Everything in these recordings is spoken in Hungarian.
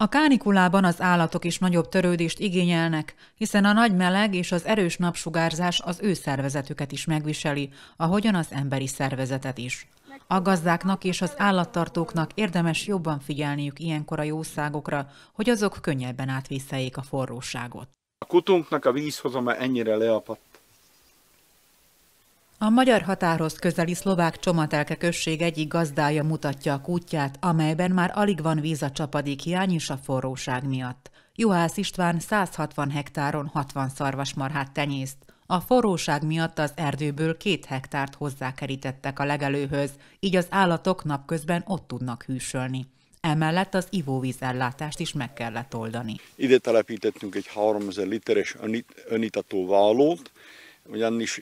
A kánikulában az állatok is nagyobb törődést igényelnek, hiszen a nagy meleg és az erős napsugárzás az ő szervezetüket is megviseli, ahogyan az emberi szervezetet is. A gazdáknak és az állattartóknak érdemes jobban figyelniük ilyenkor a jószágokra, hogy azok könnyebben átvészeljék a forróságot. A kutunknak a vízhozama ennyire leapadt a magyar határhoz közeli szlovák csomatelke község egyik gazdája mutatja a kútját, amelyben már alig van víz a csapadék hiány és a forróság miatt. Juhász István 160 hektáron 60 szarvasmarhát tenyészt. A forróság miatt az erdőből két hektárt hozzákerítettek a legelőhöz, így az állatok napközben ott tudnak hűsölni. Emellett az ivóvízellátást is meg kellett oldani. Ide telepítettünk egy 3000 literes önítató vállót, ugyanis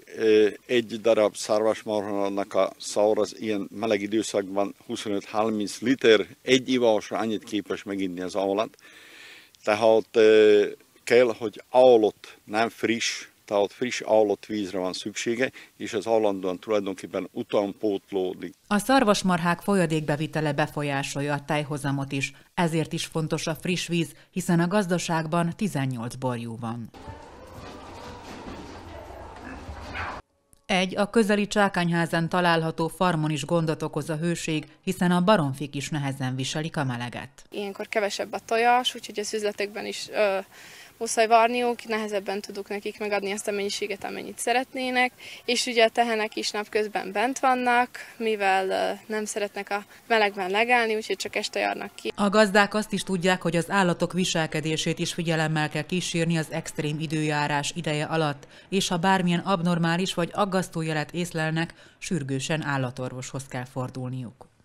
egy darab szarvasmarhának a szaur az ilyen meleg időszakban 25-30 liter, egy ivásra annyit képes meginni az állat. Tehát kell, hogy állat nem friss, tehát friss állott vízre van szüksége, és az állandóan tulajdonképpen utánpótlódik. A szarvasmarhák folyadékbevitele befolyásolja a tejhozamot is, ezért is fontos a friss víz, hiszen a gazdaságban 18 borjú van. Egy a közeli csákányházen található farmon is gondot okoz a hőség, hiszen a baromfik is nehezen viselik a meleget. Ilyenkor kevesebb a tojás, úgyhogy az üzletekben is ö, muszáj varniuk, nehezebben tudunk nekik megadni azt a mennyiséget, amennyit szeretnének, és ugye a tehenek is napközben bent vannak, mivel nem szeretnek a melegben legelni, úgyhogy csak este járnak ki. A gazdák azt is tudják, hogy az állatok viselkedését is figyelemmel kell kísérni az extrém időjárás ideje alatt, és ha bármilyen abnormális vagy aggasztó jelet észlelnek, sürgősen állatorvoshoz kell fordulniuk.